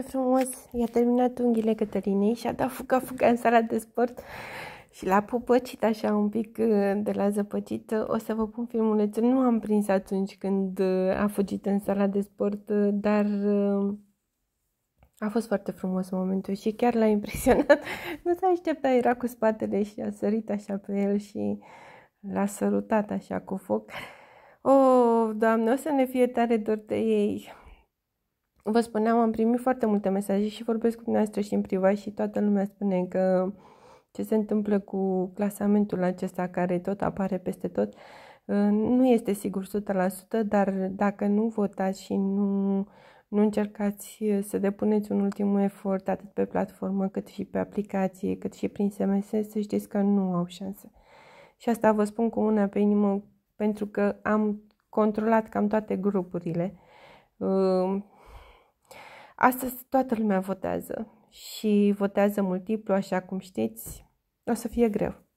ce frumos! I-a terminat unghiile Cătălinei și a dat fuga-fuga în sala de sport și l-a pupăcit așa un pic uh, de la zăpăcit. O să vă pun filmulețul. Nu am prins atunci când uh, a fugit în sala de sport, uh, dar a fost foarte frumos momentul și chiar l-a impresionat. Nu s-a așteptat, era cu spatele și a sărit așa pe el și l-a sărutat așa cu foc. O, oh, Doamne, o să ne fie tare dor de ei vă spuneam, am primit foarte multe mesaje și vorbesc cu dumneavoastră și în privat și toată lumea spune că ce se întâmplă cu clasamentul acesta care tot apare peste tot, ă, nu este sigur 100%, dar dacă nu votați și nu, nu încercați să depuneți un ultim efort atât pe platformă cât și pe aplicație, cât și prin SMS, să știți că nu au șanse. Și asta vă spun cu una pe inimă pentru că am controlat cam toate grupurile. Ă, Astăzi toată lumea votează și votează multiplu, așa cum știți. O să fie greu.